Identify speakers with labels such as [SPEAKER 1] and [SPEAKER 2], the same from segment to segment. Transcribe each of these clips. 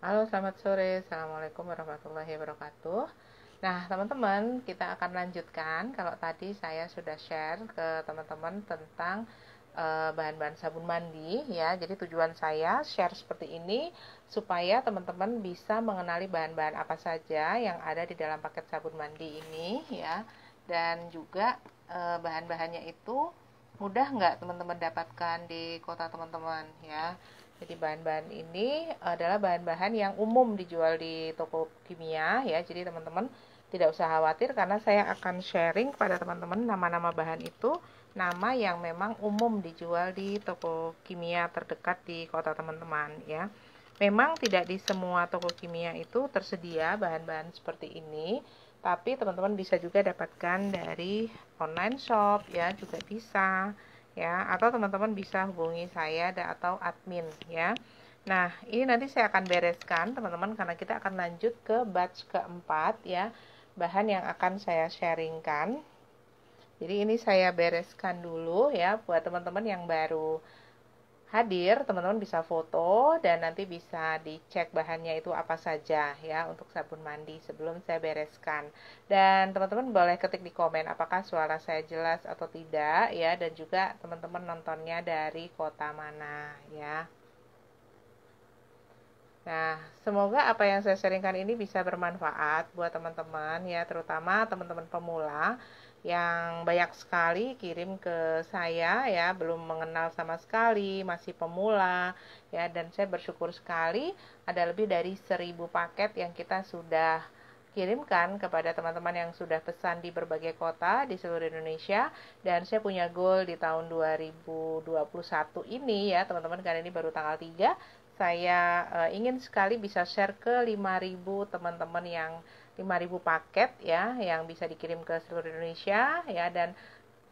[SPEAKER 1] Halo, selamat sore. Assalamualaikum warahmatullahi wabarakatuh. Nah, teman-teman, kita akan lanjutkan. Kalau tadi saya sudah share ke teman-teman tentang eh, bahan-bahan e, sabun mandi, ya. Jadi, tujuan saya share seperti ini supaya teman-teman bisa mengenali bahan-bahan apa saja yang ada di dalam paket sabun mandi ini, ya. Dan juga e, bahan-bahannya itu mudah nggak teman-teman dapatkan di kota teman-teman, ya jadi bahan-bahan ini adalah bahan-bahan yang umum dijual di toko kimia ya. Jadi teman-teman tidak usah khawatir karena saya akan sharing kepada teman-teman nama-nama bahan itu, nama yang memang umum dijual di toko kimia terdekat di kota teman-teman ya. Memang tidak di semua toko kimia itu tersedia bahan-bahan seperti ini, tapi teman-teman bisa juga dapatkan dari online shop ya, juga bisa ya atau teman-teman bisa hubungi saya atau admin ya nah ini nanti saya akan bereskan teman-teman karena kita akan lanjut ke batch keempat ya bahan yang akan saya sharingkan jadi ini saya bereskan dulu ya buat teman-teman yang baru hadir, teman-teman bisa foto dan nanti bisa dicek bahannya itu apa saja ya untuk sabun mandi sebelum saya bereskan. Dan teman-teman boleh ketik di komen apakah suara saya jelas atau tidak ya dan juga teman-teman nontonnya dari kota mana ya. Nah, semoga apa yang saya sharingkan ini bisa bermanfaat buat teman-teman ya, terutama teman-teman pemula yang banyak sekali kirim ke saya ya belum mengenal sama sekali masih pemula ya dan saya bersyukur sekali ada lebih dari seribu paket yang kita sudah kirimkan kepada teman-teman yang sudah pesan di berbagai kota di seluruh Indonesia dan saya punya goal di tahun 2021 ini ya teman-teman karena ini baru tanggal 3 saya uh, ingin sekali bisa share ke 5000 teman-teman yang 5.000 paket ya yang bisa dikirim ke seluruh Indonesia ya dan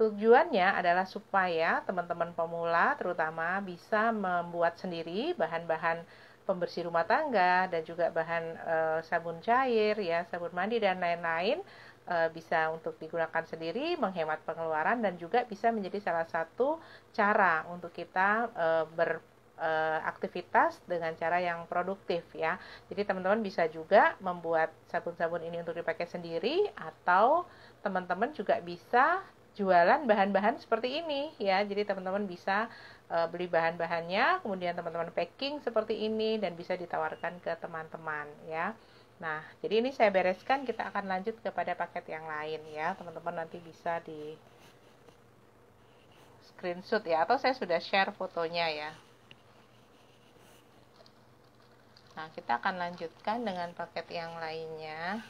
[SPEAKER 1] tujuannya adalah supaya teman-teman pemula terutama bisa membuat sendiri bahan-bahan pembersih rumah tangga dan juga bahan e, sabun cair ya sabun mandi dan lain-lain e, bisa untuk digunakan sendiri menghemat pengeluaran dan juga bisa menjadi salah satu cara untuk kita e, ber Eh, aktivitas dengan cara yang produktif ya. Jadi teman-teman bisa juga membuat sabun-sabun ini untuk dipakai sendiri atau teman-teman juga bisa jualan bahan-bahan seperti ini ya. Jadi teman-teman bisa uh, beli bahan-bahannya, kemudian teman-teman packing seperti ini dan bisa ditawarkan ke teman-teman ya. Nah, jadi ini saya bereskan, kita akan lanjut kepada paket yang lain ya. Teman-teman nanti bisa di screenshot ya atau saya sudah share fotonya ya. Nah, kita akan lanjutkan dengan paket yang lainnya.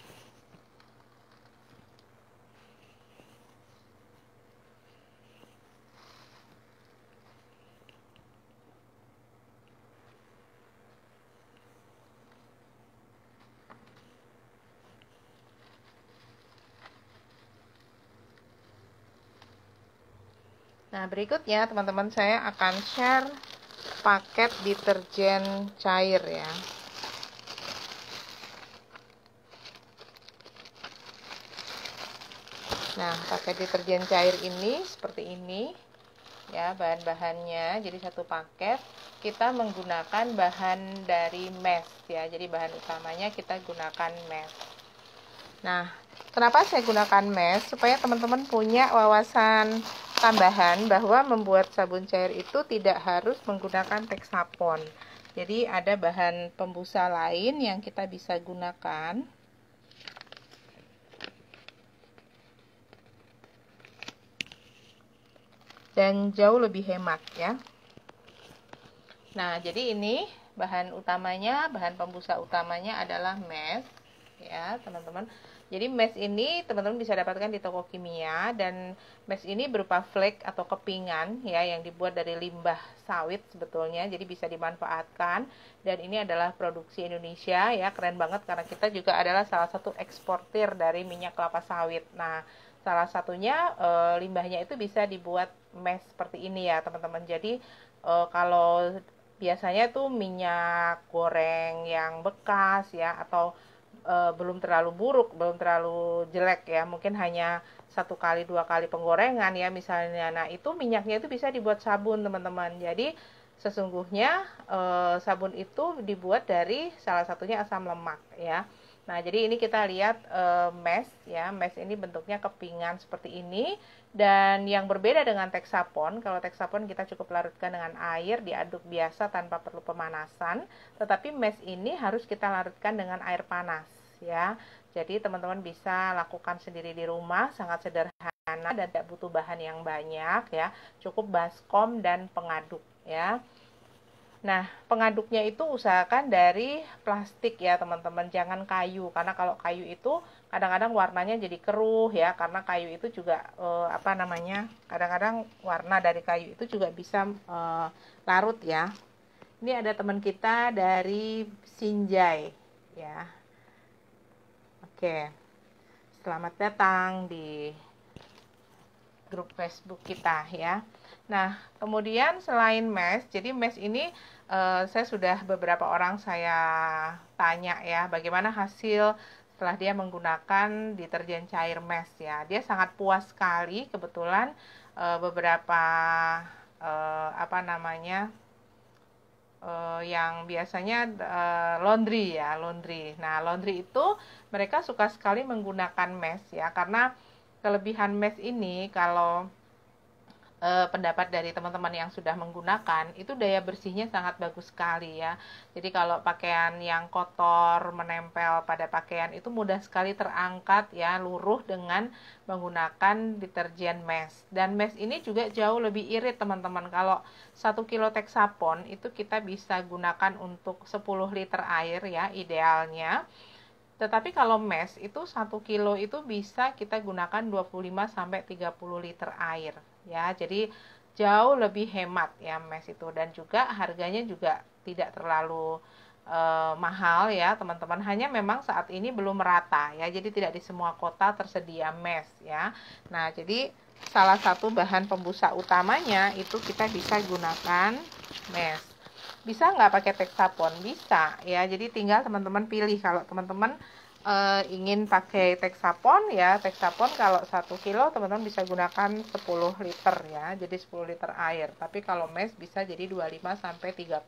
[SPEAKER 1] Nah, berikutnya teman-teman saya akan share paket deterjen cair ya. nah pakai deterjen cair ini seperti ini ya bahan-bahannya jadi satu paket kita menggunakan bahan dari mesh ya jadi bahan utamanya kita gunakan mesh nah kenapa saya gunakan mesh supaya teman-teman punya wawasan tambahan bahwa membuat sabun cair itu tidak harus menggunakan teksapon jadi ada bahan pembusa lain yang kita bisa gunakan dan jauh lebih hemat ya. Nah, jadi ini bahan utamanya, bahan pembusa utamanya adalah mes, ya, teman-teman. Jadi mes ini teman-teman bisa dapatkan di toko kimia dan mes ini berupa flake atau kepingan ya yang dibuat dari limbah sawit sebetulnya. Jadi bisa dimanfaatkan dan ini adalah produksi Indonesia ya, keren banget karena kita juga adalah salah satu eksportir dari minyak kelapa sawit. Nah, Salah satunya e, limbahnya itu bisa dibuat mesh seperti ini ya teman-teman. Jadi e, kalau biasanya itu minyak goreng yang bekas ya atau e, belum terlalu buruk, belum terlalu jelek ya, mungkin hanya satu kali dua kali penggorengan ya misalnya. Nah itu minyaknya itu bisa dibuat sabun teman-teman. Jadi sesungguhnya e, sabun itu dibuat dari salah satunya asam lemak ya Nah, jadi ini kita lihat e, mesh ya. Mesh ini bentuknya kepingan seperti ini dan yang berbeda dengan teksapon, kalau teksapon kita cukup larutkan dengan air diaduk biasa tanpa perlu pemanasan, tetapi mesh ini harus kita larutkan dengan air panas ya. Jadi teman-teman bisa lakukan sendiri di rumah, sangat sederhana dan tidak butuh bahan yang banyak ya. Cukup baskom dan pengaduk ya. Nah, pengaduknya itu usahakan dari plastik ya, teman-teman. Jangan kayu karena kalau kayu itu kadang-kadang warnanya jadi keruh ya, karena kayu itu juga eh, apa namanya? Kadang-kadang warna dari kayu itu juga bisa eh, larut ya. Ini ada teman kita dari Sinjai ya. Oke. Selamat datang di grup Facebook kita ya. Nah, kemudian selain mesh, jadi mesh ini uh, saya sudah beberapa orang saya tanya ya, bagaimana hasil setelah dia menggunakan deterjen cair mesh ya. Dia sangat puas sekali kebetulan uh, beberapa uh, apa namanya uh, yang biasanya uh, laundry ya, laundry. Nah, laundry itu mereka suka sekali menggunakan mesh ya karena kelebihan mesh ini kalau eh, pendapat dari teman-teman yang sudah menggunakan itu daya bersihnya sangat bagus sekali ya jadi kalau pakaian yang kotor menempel pada pakaian itu mudah sekali terangkat ya luruh dengan menggunakan deterjen mesh dan mesh ini juga jauh lebih irit teman-teman kalau 1 kilo teksapon itu kita bisa gunakan untuk 10 liter air ya idealnya tetapi kalau mesh itu 1 kilo itu bisa kita gunakan 25 sampai 30 liter air ya jadi jauh lebih hemat ya mes itu dan juga harganya juga tidak terlalu e, mahal ya teman-teman hanya memang saat ini belum merata ya jadi tidak di semua kota tersedia mes ya nah jadi salah satu bahan pembusa utamanya itu kita bisa gunakan mes bisa nggak pakai teksapon bisa ya jadi tinggal teman-teman pilih kalau teman-teman uh, ingin pakai teksapon ya teksapon kalau 1 kilo teman-teman bisa gunakan 10 liter ya jadi 10 liter air tapi kalau mes bisa jadi 25 sampai 30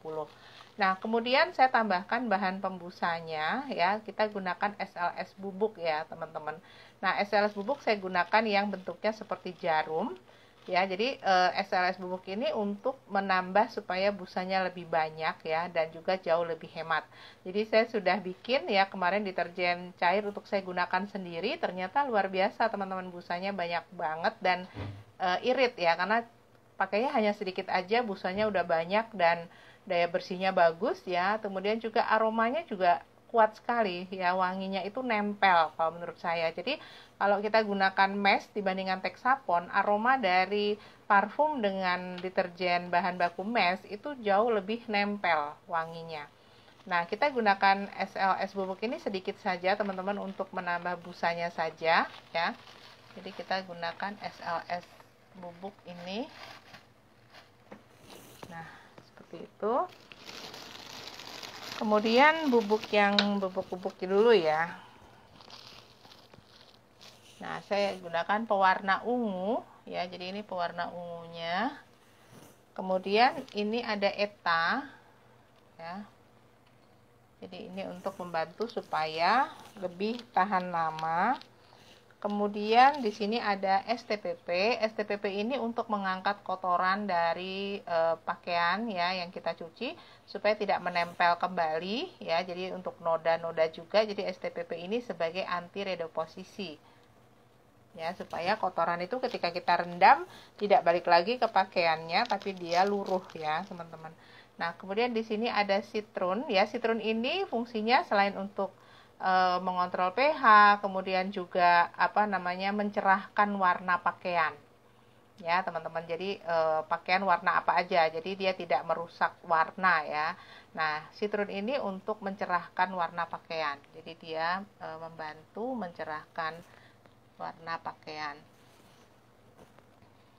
[SPEAKER 1] nah kemudian saya tambahkan bahan pembusanya ya kita gunakan SLS bubuk ya teman-teman nah SLS bubuk saya gunakan yang bentuknya seperti jarum ya jadi e, eh, SLS bubuk ini untuk menambah supaya busanya lebih banyak ya dan juga jauh lebih hemat jadi saya sudah bikin ya kemarin deterjen cair untuk saya gunakan sendiri ternyata luar biasa teman-teman busanya banyak banget dan e, irit ya karena pakainya hanya sedikit aja busanya udah banyak dan daya bersihnya bagus ya kemudian juga aromanya juga kuat sekali ya wanginya itu nempel kalau menurut saya jadi kalau kita gunakan mesh dibandingkan teksapon, aroma dari parfum dengan deterjen bahan baku mesh itu jauh lebih nempel wanginya. Nah, kita gunakan SLS bubuk ini sedikit saja teman-teman untuk menambah busanya saja ya. Jadi kita gunakan SLS bubuk ini. Nah, seperti itu. Kemudian bubuk yang bubuk-bubuk dulu ya. Nah, saya gunakan pewarna ungu ya. Jadi ini pewarna ungunya. Kemudian ini ada eta ya. Jadi ini untuk membantu supaya lebih tahan lama. Kemudian di sini ada STPP. STPP ini untuk mengangkat kotoran dari e, pakaian ya yang kita cuci supaya tidak menempel kembali ya. Jadi untuk noda-noda juga. Jadi STPP ini sebagai anti redoposisi ya supaya kotoran itu ketika kita rendam tidak balik lagi ke pakaiannya tapi dia luruh ya teman-teman nah kemudian di sini ada citron ya citron ini fungsinya selain untuk e, mengontrol pH kemudian juga apa namanya mencerahkan warna pakaian ya teman-teman jadi e, pakaian warna apa aja jadi dia tidak merusak warna ya nah citron ini untuk mencerahkan warna pakaian jadi dia e, membantu mencerahkan warna pakaian.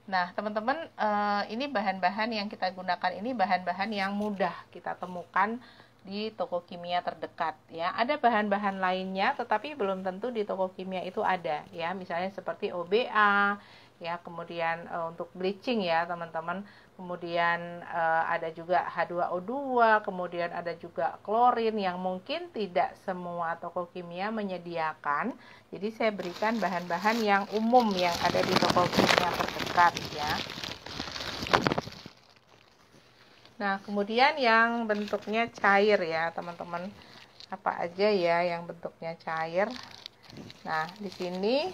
[SPEAKER 1] Nah, teman-teman, eh, ini bahan-bahan yang kita gunakan ini bahan-bahan yang mudah kita temukan di toko kimia terdekat ya. Ada bahan-bahan lainnya tetapi belum tentu di toko kimia itu ada ya. Misalnya seperti OBA, ya kemudian e, untuk bleaching ya teman-teman kemudian e, ada juga H2O2 kemudian ada juga klorin yang mungkin tidak semua toko kimia menyediakan jadi saya berikan bahan-bahan yang umum yang ada di toko kimia terdekat ya nah kemudian yang bentuknya cair ya teman-teman apa aja ya yang bentuknya cair nah di sini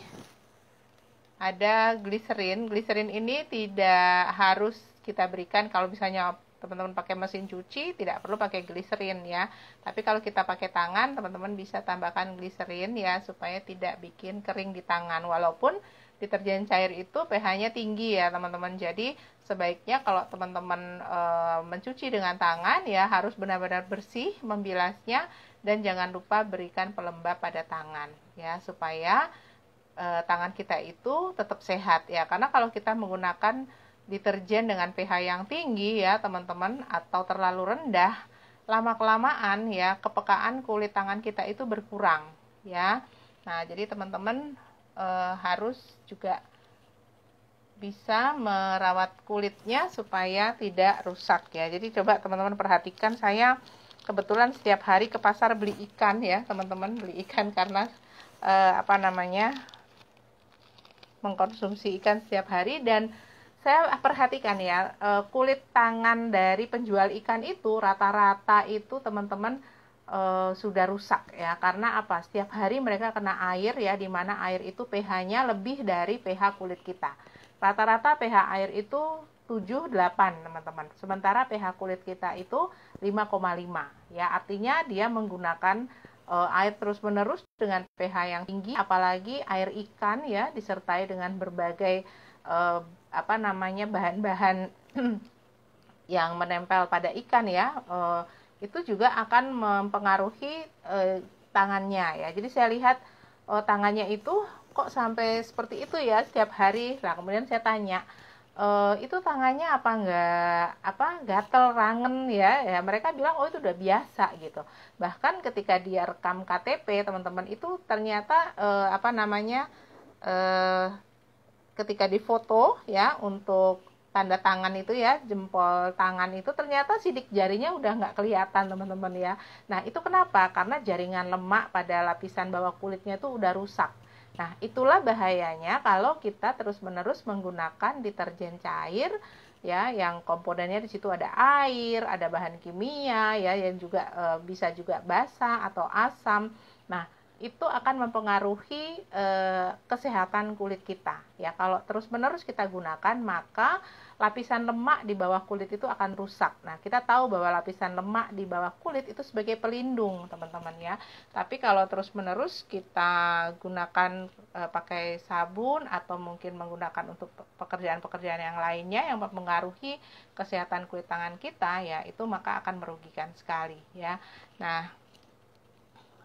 [SPEAKER 1] ada gliserin. Gliserin ini tidak harus kita berikan kalau misalnya teman-teman pakai mesin cuci tidak perlu pakai gliserin ya. Tapi kalau kita pakai tangan, teman-teman bisa tambahkan gliserin ya supaya tidak bikin kering di tangan walaupun deterjen cair itu pH-nya tinggi ya teman-teman. Jadi sebaiknya kalau teman-teman e, mencuci dengan tangan ya harus benar-benar bersih membilasnya dan jangan lupa berikan pelembab pada tangan ya supaya uh, tangan kita itu tetap sehat ya karena kalau kita menggunakan deterjen dengan pH yang tinggi ya teman-teman atau terlalu rendah lama kelamaan ya kepekaan kulit tangan kita itu berkurang ya nah jadi teman-teman e, harus juga bisa merawat kulitnya supaya tidak rusak ya jadi coba teman-teman perhatikan saya kebetulan setiap hari ke pasar beli ikan ya teman-teman beli ikan karena e, apa namanya mengkonsumsi ikan setiap hari dan saya perhatikan ya e, kulit tangan dari penjual ikan itu rata-rata itu teman-teman e, sudah rusak ya karena apa setiap hari mereka kena air ya di mana air itu pH-nya lebih dari pH kulit kita rata-rata pH air itu 7 8 teman-teman sementara pH kulit kita itu 5,5 ya artinya dia menggunakan Eh, air terus-menerus dengan pH yang tinggi, apalagi air ikan ya disertai dengan berbagai uh, apa namanya bahan-bahan yang menempel pada ikan ya, uh, itu juga akan mempengaruhi uh, tangannya ya. Jadi saya lihat tangannya itu kok sampai seperti itu ya setiap hari. Nah kemudian saya tanya Uh, itu tangannya apa enggak apa gatel rangen ya ya mereka bilang oh itu udah biasa gitu bahkan ketika dia rekam KTP teman-teman itu ternyata uh, apa namanya uh, ketika difoto ya untuk tanda tangan itu ya jempol tangan itu ternyata sidik jarinya udah nggak kelihatan teman-teman ya nah itu kenapa karena jaringan lemak pada lapisan bawah kulitnya itu udah rusak Nah, itulah bahayanya kalau kita terus-menerus menggunakan deterjen cair ya yang komponennya di situ ada air, ada bahan kimia ya yang juga e, bisa juga basah atau asam. Nah, itu akan mempengaruhi e, kesehatan kulit kita ya kalau terus menerus kita gunakan maka lapisan lemak di bawah kulit itu akan rusak nah kita tahu bahwa lapisan lemak di bawah kulit itu sebagai pelindung teman-teman ya tapi kalau terus menerus kita gunakan e, pakai sabun atau mungkin menggunakan untuk pekerjaan-pekerjaan yang lainnya yang mempengaruhi kesehatan kulit tangan kita ya itu maka akan merugikan sekali ya nah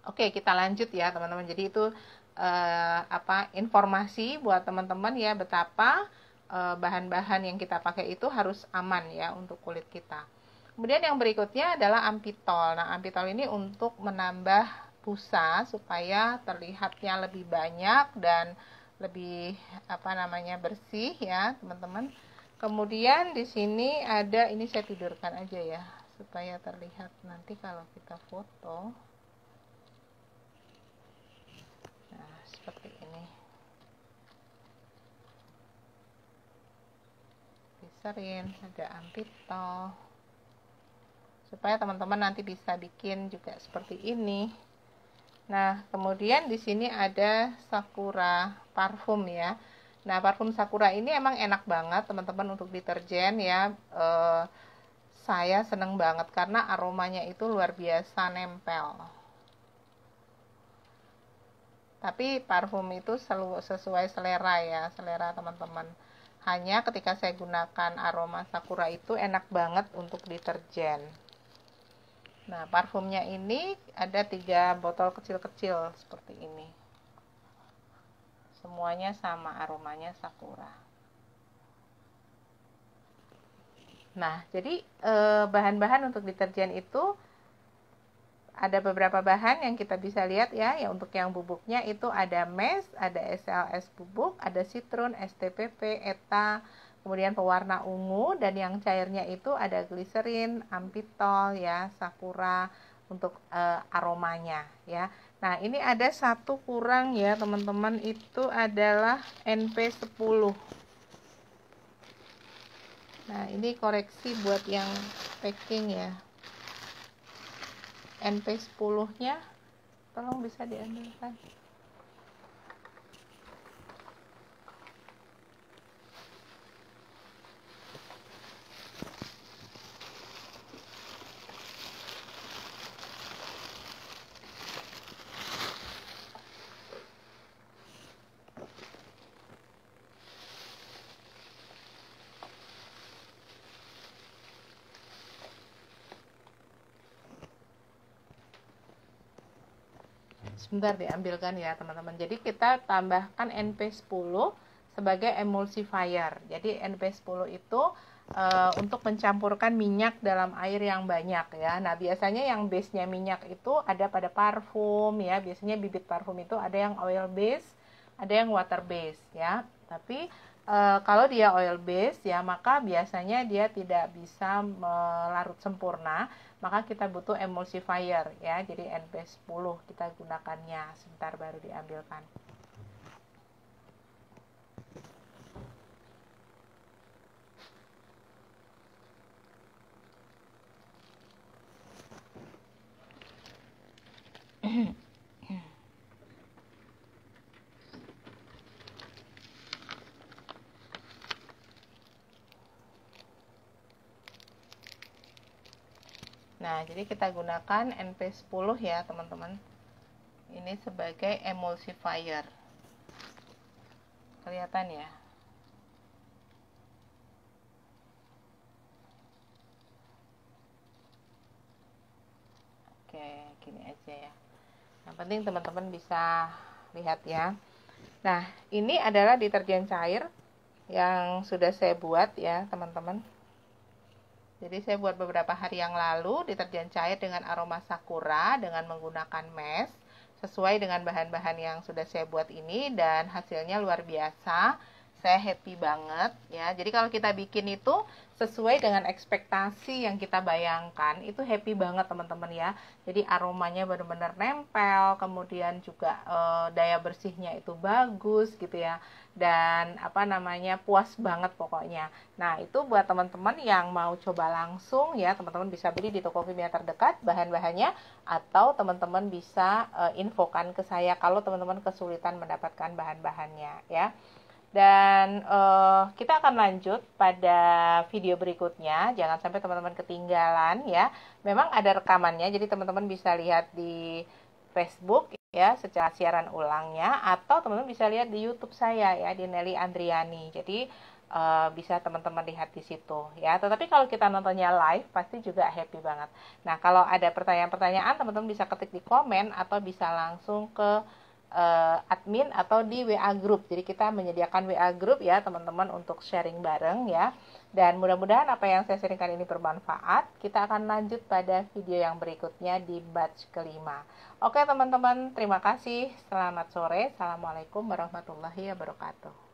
[SPEAKER 1] Oke, kita lanjut ya teman-teman. Jadi itu uh, apa informasi buat teman-teman ya betapa eh, bahan-bahan uh, yang kita pakai itu harus aman ya untuk kulit kita. Kemudian yang berikutnya adalah ampitol. Nah, ampitol ini untuk menambah busa supaya terlihatnya lebih banyak dan lebih apa namanya bersih ya, teman-teman. Kemudian di sini ada ini saya tidurkan aja ya supaya terlihat nanti kalau kita foto. seperti ini diserin ada ampito supaya teman-teman nanti bisa bikin juga seperti ini nah kemudian di sini ada sakura parfum ya nah parfum sakura ini emang enak banget teman-teman untuk deterjen ya e, saya seneng banget karena aromanya itu luar biasa nempel tapi parfum itu selalu sesuai selera ya selera teman-teman hanya ketika saya gunakan aroma sakura itu enak banget untuk deterjen nah parfumnya ini ada tiga botol kecil-kecil seperti ini semuanya sama aromanya sakura nah jadi eh, bahan-bahan untuk deterjen itu ada beberapa bahan yang kita bisa lihat ya. Ya untuk yang bubuknya itu ada mes, ada SLS bubuk, ada citron, STPP, ETA, kemudian pewarna ungu dan yang cairnya itu ada gliserin, ampitol ya, sakura untuk e, aromanya ya. Nah, ini ada satu kurang ya, teman-teman, itu adalah NP10. Nah, ini koreksi buat yang packing ya. NP 10 nya tolong bisa diandalkan sebentar diambilkan ya teman-teman jadi kita tambahkan NP10 sebagai emulsifier jadi NP10 itu e, untuk mencampurkan minyak dalam air yang banyak ya nah biasanya yang base nya minyak itu ada pada parfum ya biasanya bibit parfum itu ada yang oil base ada yang water base ya tapi Eh, kalau dia oil base ya maka biasanya dia tidak bisa melarut sempurna maka kita butuh emulsifier ya jadi NP10 kita gunakannya sebentar baru diambilkan Nah, jadi kita gunakan NP10 ya, teman-teman. Ini sebagai emulsifier. Kelihatan ya? Oke, gini aja ya. Yang penting teman-teman bisa lihat ya. Nah, ini adalah deterjen cair yang sudah saya buat ya, teman-teman. Jadi saya buat beberapa hari yang lalu deterjen cair dengan aroma sakura dengan menggunakan mesh sesuai dengan bahan-bahan yang sudah saya buat ini dan hasilnya luar biasa saya happy banget ya. Jadi kalau kita bikin itu sesuai dengan ekspektasi yang kita bayangkan, itu happy banget teman-teman ya. Jadi aromanya benar-benar nempel, kemudian juga e, daya bersihnya itu bagus gitu ya. Dan apa namanya puas banget pokoknya. Nah, itu buat teman-teman yang mau coba langsung ya, teman-teman bisa beli di toko kimia terdekat bahan-bahannya atau teman-teman bisa e, infokan ke saya kalau teman-teman kesulitan mendapatkan bahan-bahannya ya. Dan uh, kita akan lanjut pada video berikutnya. Jangan sampai teman-teman ketinggalan ya. Memang ada rekamannya, jadi teman-teman bisa lihat di Facebook ya secara siaran ulangnya atau teman-teman bisa lihat di YouTube saya ya di Nelly Andriani. Jadi uh, bisa teman-teman lihat di situ ya. Tetapi kalau kita nontonnya live pasti juga happy banget. Nah, kalau ada pertanyaan-pertanyaan teman-teman bisa ketik di komen atau bisa langsung ke uh, admin atau di WA group. Jadi kita menyediakan WA group ya teman-teman untuk sharing bareng ya. Dan mudah-mudahan apa yang saya sharingkan ini bermanfaat. Kita akan lanjut pada video yang berikutnya di batch kelima. Oke teman-teman, terima kasih. Selamat sore. Assalamualaikum warahmatullahi wabarakatuh.